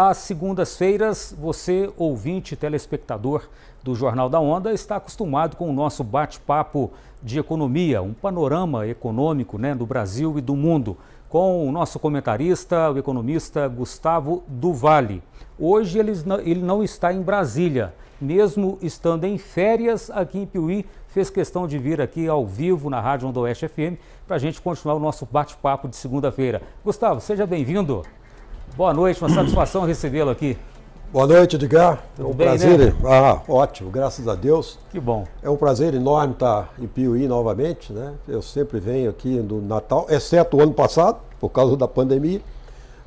Às segundas-feiras, você, ouvinte, telespectador do Jornal da Onda, está acostumado com o nosso bate-papo de economia, um panorama econômico né, do Brasil e do mundo, com o nosso comentarista, o economista Gustavo Duvalli. Hoje ele não está em Brasília, mesmo estando em férias aqui em Piuí, fez questão de vir aqui ao vivo na Rádio Onda Oeste FM para a gente continuar o nosso bate-papo de segunda-feira. Gustavo, seja bem-vindo. Boa noite, uma satisfação recebê-lo aqui. Boa noite, Edgar. Tudo é um bem, né? prazer. Né? Ah, ótimo, graças a Deus. Que bom. É um prazer enorme estar em Piuí novamente, né? Eu sempre venho aqui no Natal, exceto o ano passado, por causa da pandemia.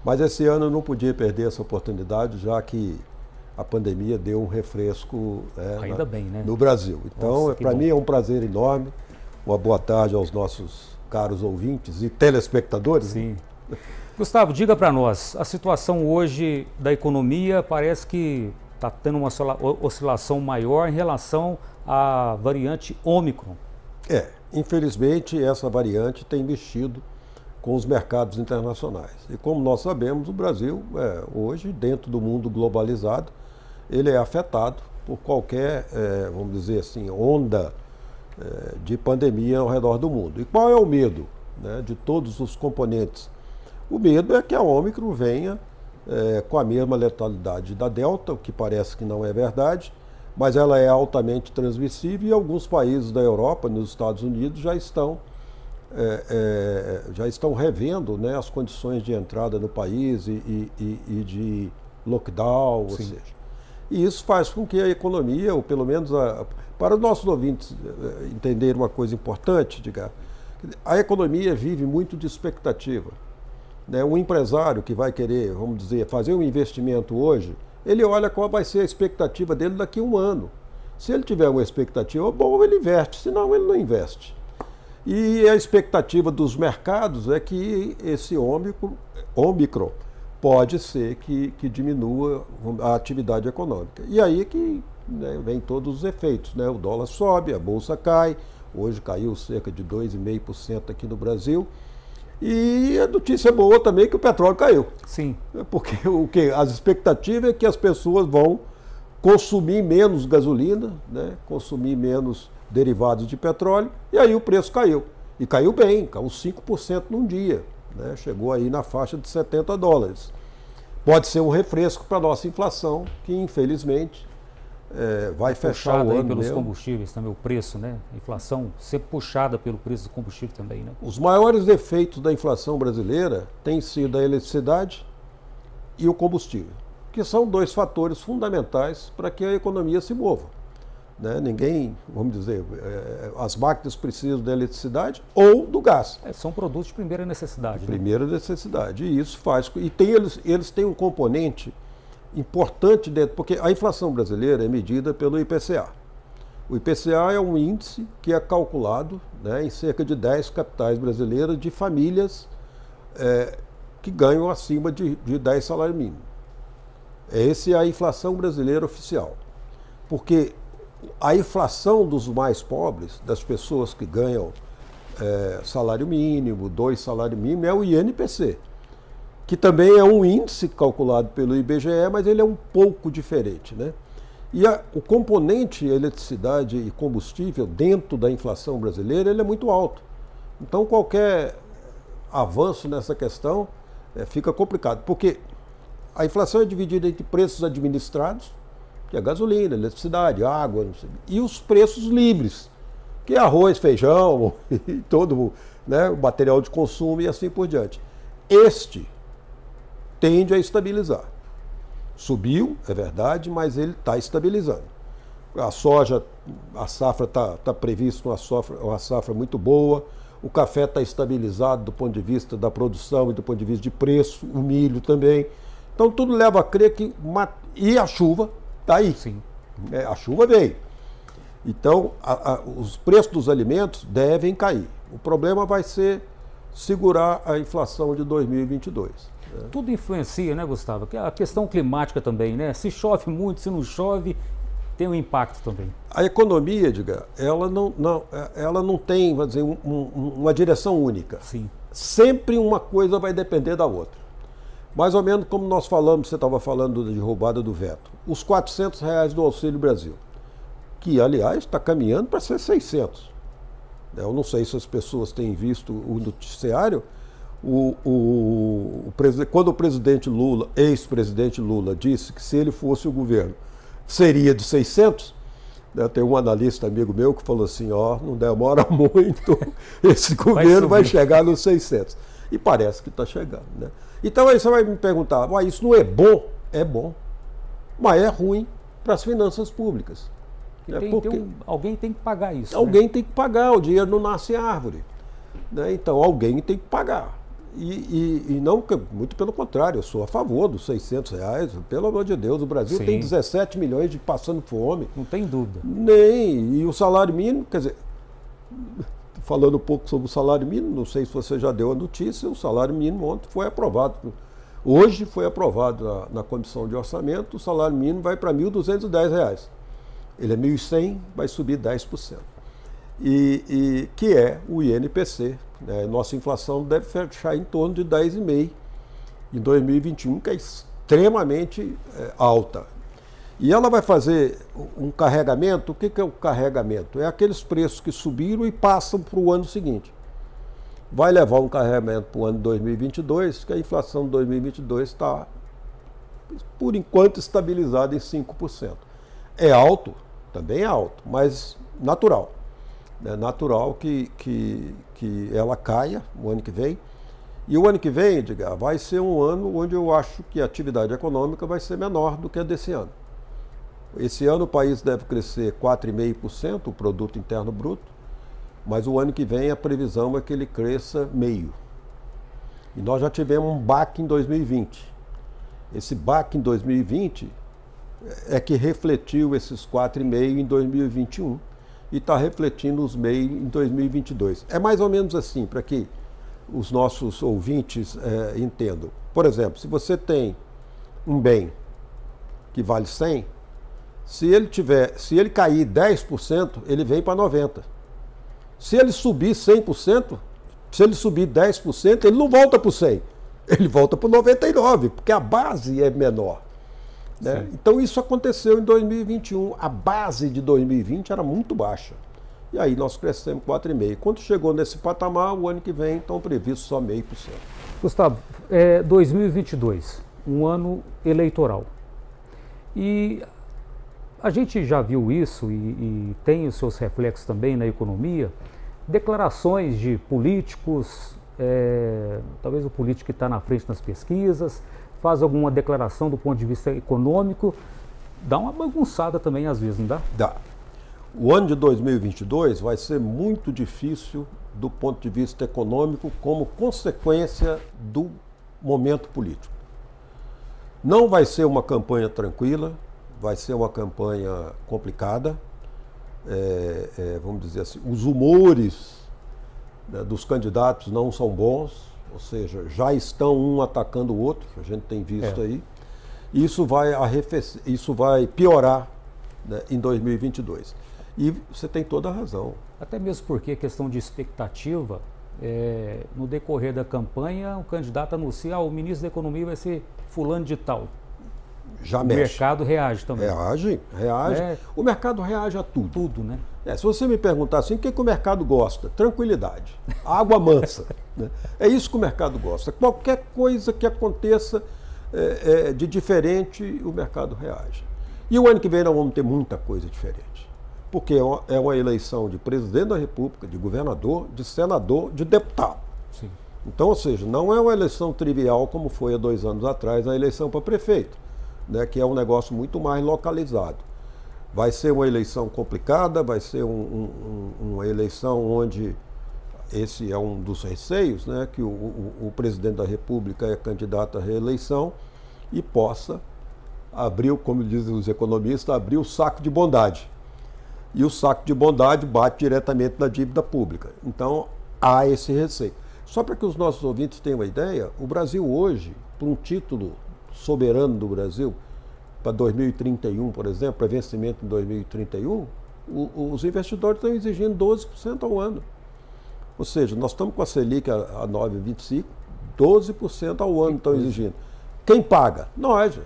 Mas esse ano eu não podia perder essa oportunidade, já que a pandemia deu um refresco é, Ainda na, bem, né? no Brasil. Então, para mim é um prazer enorme. Uma boa tarde aos nossos caros ouvintes e telespectadores. Né? Sim. Né? Gustavo, diga para nós, a situação hoje da economia parece que está tendo uma oscilação maior em relação à variante Ômicron. É, infelizmente essa variante tem mexido com os mercados internacionais. E como nós sabemos, o Brasil, é, hoje, dentro do mundo globalizado, ele é afetado por qualquer, é, vamos dizer assim, onda é, de pandemia ao redor do mundo. E qual é o medo né, de todos os componentes o medo é que a Ômicron venha é, com a mesma letalidade da Delta, o que parece que não é verdade, mas ela é altamente transmissível e alguns países da Europa, nos Estados Unidos, já estão, é, é, já estão revendo né, as condições de entrada no país e, e, e de lockdown, Sim. ou seja. E isso faz com que a economia, ou pelo menos a, para os nossos ouvintes é, é, entenderem uma coisa importante, diga, a economia vive muito de expectativa. Né? O empresário que vai querer, vamos dizer, fazer um investimento hoje, ele olha qual vai ser a expectativa dele daqui a um ano. Se ele tiver uma expectativa boa, ele investe, senão ele não investe. E a expectativa dos mercados é que esse ômicro pode ser que, que diminua a atividade econômica. E aí que né, vem todos os efeitos. Né? O dólar sobe, a bolsa cai, hoje caiu cerca de 2,5% aqui no Brasil. E a notícia boa também é que o petróleo caiu. Sim. É porque o que as expectativas é que as pessoas vão consumir menos gasolina, né? consumir menos derivados de petróleo, e aí o preço caiu. E caiu bem, caiu 5% num dia. Né? Chegou aí na faixa de 70 dólares. Pode ser um refresco para a nossa inflação, que infelizmente é, vai fechar puxada o ano pelos mesmo. combustíveis também, o preço, né? A inflação ser puxada pelo preço do combustível também, né? Os maiores defeitos da inflação brasileira têm sido a eletricidade e o combustível, que são dois fatores fundamentais para que a economia se mova. Né? Ninguém, vamos dizer, é, as máquinas precisam da eletricidade ou do gás. É, são produtos de primeira necessidade. De né? Primeira necessidade. E isso faz. E tem, eles, eles têm um componente importante dentro, porque a inflação brasileira é medida pelo IPCA. O IPCA é um índice que é calculado né, em cerca de 10 capitais brasileiras de famílias é, que ganham acima de, de 10 salários mínimos. Essa é a inflação brasileira oficial. Porque a inflação dos mais pobres, das pessoas que ganham é, salário mínimo, dois salários mínimos, é o INPC, que também é um índice calculado pelo IBGE, mas ele é um pouco diferente. Né? E a, o componente eletricidade e combustível dentro da inflação brasileira ele é muito alto. Então qualquer avanço nessa questão é, fica complicado, porque a inflação é dividida entre preços administrados, que é gasolina, eletricidade, água, sei, e os preços livres, que é arroz, feijão e todo né, o material de consumo e assim por diante. Este tende a estabilizar. Subiu, é verdade, mas ele está estabilizando. A soja, a safra está tá, tá prevista uma safra, uma safra muito boa, o café está estabilizado do ponto de vista da produção e do ponto de vista de preço, o milho também. Então tudo leva a crer que. E a chuva está aí. Sim. É, a chuva veio. Então, a, a, os preços dos alimentos devem cair. O problema vai ser segurar a inflação de 2022. Tudo influencia, né, Gustavo? A questão climática também, né? Se chove muito, se não chove, tem um impacto também. A economia, diga, ela não, não, ela não tem, vamos dizer, um, um, uma direção única. Sim. Sempre uma coisa vai depender da outra. Mais ou menos como nós falamos, você estava falando de roubada do veto. Os 400 reais do Auxílio Brasil, que, aliás, está caminhando para ser 600. Eu não sei se as pessoas têm visto o noticiário, o, o, o, quando o presidente Lula, ex-presidente Lula, disse que se ele fosse o governo seria de 600, né, tem um analista amigo meu que falou assim: ó, não demora muito, esse governo vai, vai chegar nos 600. E parece que está chegando. Né? Então aí você vai me perguntar: mas isso não é bom? É bom, mas é ruim para as finanças públicas. Né? Tem, Porque tem um, alguém tem que pagar isso. Né? Alguém né? tem que pagar, o dinheiro não nasce em árvore. Né? Então alguém tem que pagar. E, e, e, não, muito pelo contrário, eu sou a favor dos 600 reais, pelo amor de Deus, o Brasil Sim. tem 17 milhões de passando fome. Não tem dúvida. Nem, e o salário mínimo, quer dizer, falando um pouco sobre o salário mínimo, não sei se você já deu a notícia, o salário mínimo ontem foi aprovado. Hoje foi aprovado na, na comissão de orçamento, o salário mínimo vai para R$ 1.210. Ele é R$ 1.100, vai subir 10%. E, e que é o INPC né? Nossa inflação deve fechar em torno de 10,5% em 2021, que é extremamente é, alta. E ela vai fazer um carregamento. O que, que é o carregamento? É aqueles preços que subiram e passam para o ano seguinte. Vai levar um carregamento para o ano 2022, que a inflação de 2022 está, por enquanto, estabilizada em 5%. É alto? Também é alto, mas natural. É natural que, que, que ela caia o ano que vem. E o ano que vem, diga, vai ser um ano onde eu acho que a atividade econômica vai ser menor do que a desse ano. Esse ano o país deve crescer 4,5%, o produto interno bruto, mas o ano que vem a previsão é que ele cresça meio. E nós já tivemos um baque em 2020. Esse baque em 2020 é que refletiu esses 4,5 em 2021 e está refletindo os MEI em 2022. É mais ou menos assim, para que os nossos ouvintes é, entendam. Por exemplo, se você tem um bem que vale 100, se ele tiver, se ele cair 10%, ele vem para 90. Se ele subir 100%, se ele subir 10%, ele não volta para o 100. Ele volta para o 99, porque a base é menor. Né? Então isso aconteceu em 2021. A base de 2020 era muito baixa. E aí nós crescemos 4,5%. Quando chegou nesse patamar, o ano que vem estão previstos só 0,5%. Gustavo, é 2022, um ano eleitoral. E a gente já viu isso e, e tem os seus reflexos também na economia. Declarações de políticos, é, talvez o político que está na frente nas pesquisas, faz alguma declaração do ponto de vista econômico, dá uma bagunçada também às vezes, não dá? Dá. O ano de 2022 vai ser muito difícil do ponto de vista econômico como consequência do momento político. Não vai ser uma campanha tranquila, vai ser uma campanha complicada. É, é, vamos dizer assim, os humores né, dos candidatos não são bons ou seja, já estão um atacando o outro, a gente tem visto é. aí. isso vai arrefecer, isso vai piorar né, em 2022. E você tem toda a razão. Até mesmo porque a questão de expectativa, é, no decorrer da campanha, o candidato anuncia, ah, o ministro da Economia vai ser fulano de tal já o mexe. O mercado reage também. Reage, reage. É. O mercado reage a tudo. Tudo, né? É, se você me perguntar assim, o que, que o mercado gosta? Tranquilidade, água mansa. né? É isso que o mercado gosta. Qualquer coisa que aconteça é, é, de diferente, o mercado reage. E o ano que vem nós vamos ter muita coisa diferente. Porque é uma, é uma eleição de presidente da República, de governador, de senador, de deputado. Sim. Então, ou seja, não é uma eleição trivial como foi há dois anos atrás é a eleição para prefeito né, que é um negócio muito mais localizado. Vai ser uma eleição complicada, vai ser um, um, uma eleição onde esse é um dos receios, né, que o, o, o presidente da República é candidato à reeleição e possa abrir, como dizem os economistas, abrir o saco de bondade. E o saco de bondade bate diretamente na dívida pública. Então há esse receio. Só para que os nossos ouvintes tenham uma ideia, o Brasil hoje, por um título soberano do Brasil para 2031, por exemplo, para vencimento em 2031, o, os investidores estão exigindo 12% ao ano. Ou seja, nós estamos com a Selic a, a 9,25, 12% ao ano estão exigindo. Quem paga? Nós.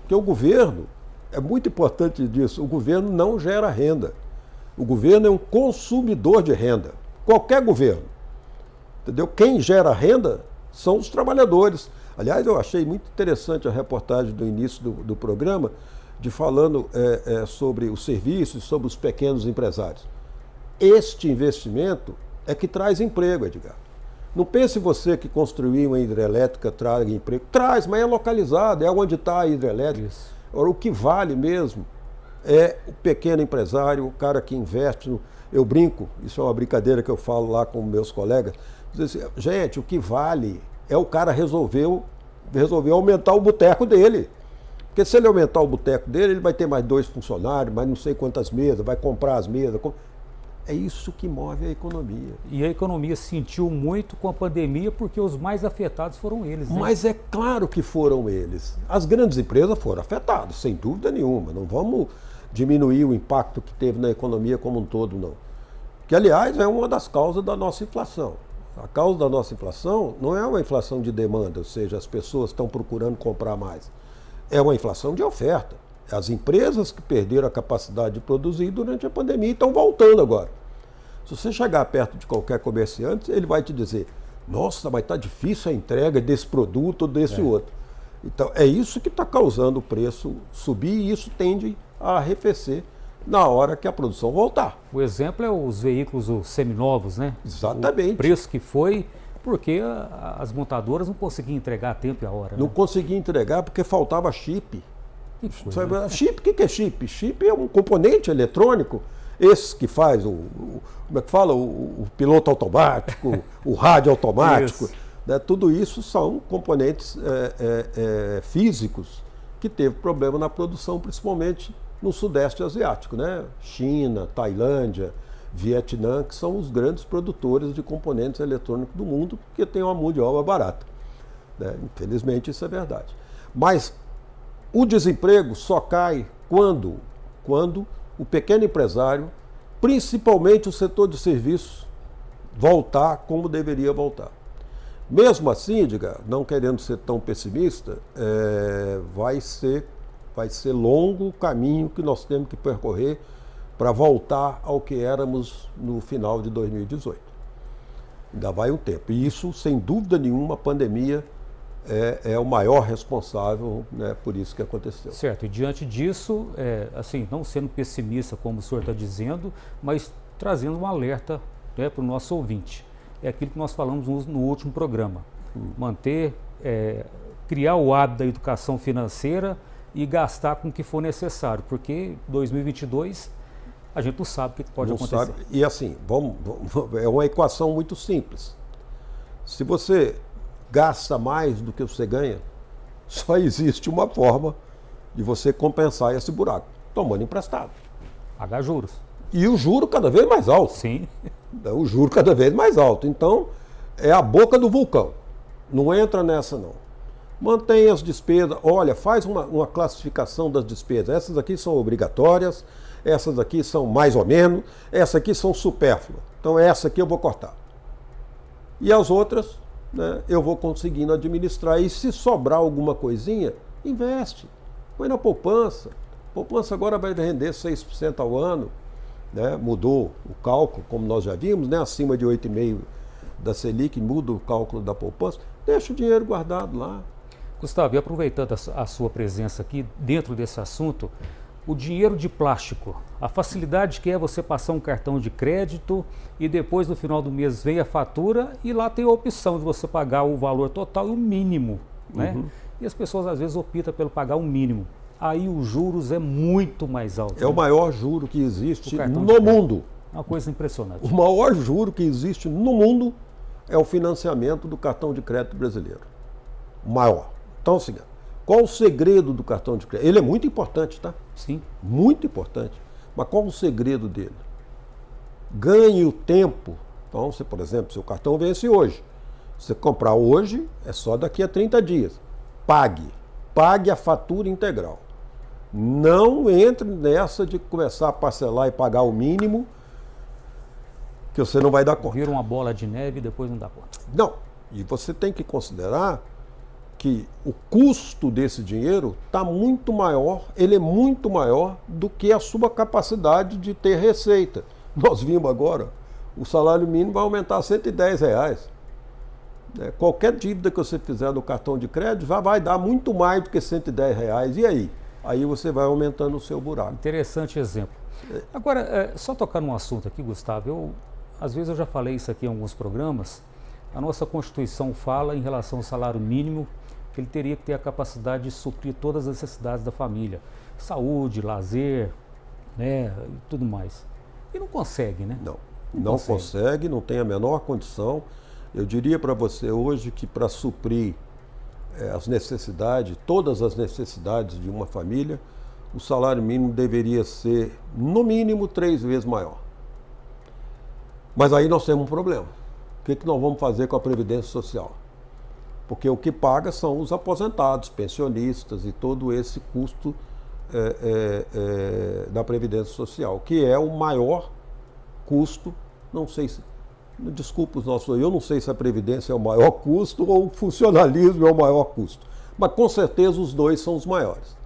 Porque o governo, é muito importante disso, o governo não gera renda. O governo é um consumidor de renda. Qualquer governo. Entendeu? Quem gera renda são os trabalhadores. Aliás, eu achei muito interessante a reportagem do início do, do programa, de falando é, é, sobre os serviços, sobre os pequenos empresários. Este investimento é que traz emprego, Edgar. Não pense você que construir uma hidrelétrica traga emprego. Traz, mas é localizado, é onde está a hidrelétrica. Isso. o que vale mesmo é o pequeno empresário, o cara que investe. No... Eu brinco, isso é uma brincadeira que eu falo lá com meus colegas. Assim, gente, o que vale é o cara resolveu, resolveu aumentar o boteco dele. Porque se ele aumentar o boteco dele, ele vai ter mais dois funcionários, mais não sei quantas mesas, vai comprar as mesas. É isso que move a economia. E a economia sentiu muito com a pandemia porque os mais afetados foram eles. Né? Mas é claro que foram eles. As grandes empresas foram afetadas, sem dúvida nenhuma. Não vamos diminuir o impacto que teve na economia como um todo, não. Que, aliás, é uma das causas da nossa inflação. A causa da nossa inflação não é uma inflação de demanda, ou seja, as pessoas estão procurando comprar mais. É uma inflação de oferta. É as empresas que perderam a capacidade de produzir durante a pandemia estão voltando agora. Se você chegar perto de qualquer comerciante, ele vai te dizer: nossa, mas está difícil a entrega desse produto ou desse é. outro. Então, é isso que está causando o preço subir e isso tende a arrefecer na hora que a produção voltar. O exemplo é os veículos os seminovos, né? Exatamente. O preço que foi, porque as montadoras não conseguiam entregar a tempo e a hora. Não né? conseguiam entregar porque faltava chip. Que coisa, né? Chip, o que, que é chip? Chip é um componente eletrônico, esse que faz o, o como é que fala? O, o piloto automático, o rádio automático. Isso. Né? Tudo isso são componentes é, é, é, físicos que teve problema na produção, principalmente no Sudeste Asiático, né? China, Tailândia, Vietnã, que são os grandes produtores de componentes eletrônicos do mundo, porque tem uma mão de obra barata. Né? Infelizmente, isso é verdade. Mas o desemprego só cai quando, quando o pequeno empresário, principalmente o setor de serviços, voltar como deveria voltar. Mesmo assim, diga, não querendo ser tão pessimista, é, vai ser vai ser longo o caminho que nós temos que percorrer para voltar ao que éramos no final de 2018. Ainda vai um tempo. E isso, sem dúvida nenhuma, a pandemia é, é o maior responsável né, por isso que aconteceu. Certo, e diante disso, é, assim, não sendo pessimista, como o senhor está dizendo, mas trazendo um alerta né, para o nosso ouvinte. É aquilo que nós falamos no, no último programa. Hum. Manter, é, criar o hábito da educação financeira, e gastar com o que for necessário, porque 2022 a gente não sabe o que pode não acontecer. Sabe. E assim, vamos, vamos, é uma equação muito simples. Se você gasta mais do que você ganha, só existe uma forma de você compensar esse buraco, tomando emprestado. Pagar juros. E o juro cada vez mais alto. Sim. O juro cada vez mais alto. Então, é a boca do vulcão. Não entra nessa, não. Mantém as despesas, olha, faz uma, uma classificação das despesas. Essas aqui são obrigatórias, essas aqui são mais ou menos, essas aqui são supérfluas. Então essa aqui eu vou cortar. E as outras, né, eu vou conseguindo administrar. E se sobrar alguma coisinha, investe. Põe na poupança. A poupança agora vai render 6% ao ano. Né? Mudou o cálculo, como nós já vimos, né? acima de 8,5% da Selic, muda o cálculo da poupança. Deixa o dinheiro guardado lá. Gustavo, e aproveitando a, sua presença aqui dentro desse assunto, o dinheiro de plástico, a facilidade que é você passar um cartão de crédito e depois no final do mês vem a fatura e lá tem a opção de você pagar o valor total e o mínimo, né? Uhum. E as pessoas às vezes optam pelo pagar o mínimo. Aí os juros é muito mais alto. É né? o maior juro que existe no mundo. É uma coisa impressionante. O maior juro que existe no mundo é o financiamento do cartão de crédito brasileiro. O maior. Então, assim, qual o segredo do cartão de crédito? Ele é muito importante, tá? Sim. Muito importante. Mas qual o segredo dele? Ganhe o tempo. Então, você, por exemplo, seu cartão vence hoje. Você comprar hoje é só daqui a 30 dias. Pague. Pague a fatura integral. Não entre nessa de começar a parcelar e pagar o mínimo que você não vai dar conta. Vira uma bola de neve e depois não dá conta. Não. E você tem que considerar que o custo desse dinheiro está muito maior, ele é muito maior do que a sua capacidade de ter receita. Nós vimos agora, o salário mínimo vai aumentar a 110 reais. É, qualquer dívida que você fizer no cartão de crédito já vai dar muito mais do que 110 reais. E aí? Aí você vai aumentando o seu buraco. Interessante exemplo. É. Agora, é, só tocar num assunto aqui, Gustavo. Eu, às vezes eu já falei isso aqui em alguns programas. A nossa Constituição fala em relação ao salário mínimo que ele teria que ter a capacidade de suprir todas as necessidades da família, saúde, lazer, né, e tudo mais. E não consegue, né? Não, não, não consegue. consegue, não tem a menor condição. Eu diria para você hoje que para suprir eh, as necessidades, todas as necessidades de uma família, o salário mínimo deveria ser no mínimo três vezes maior. Mas aí nós temos um problema. O que, que nós vamos fazer com a Previdência Social? porque o que paga são os aposentados, pensionistas e todo esse custo é, é, é, da Previdência Social, que é o maior custo, não sei se. Desculpa os nossos, eu não sei se a Previdência é o maior custo ou o funcionalismo é o maior custo. Mas com certeza os dois são os maiores.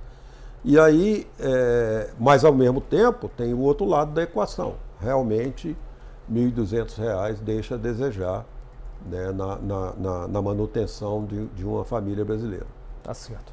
E aí, é, mas ao mesmo tempo, tem o outro lado da equação. Realmente, R$ reais deixa a desejar né, na, na, na, manutenção de, de uma família brasileira. Tá certo.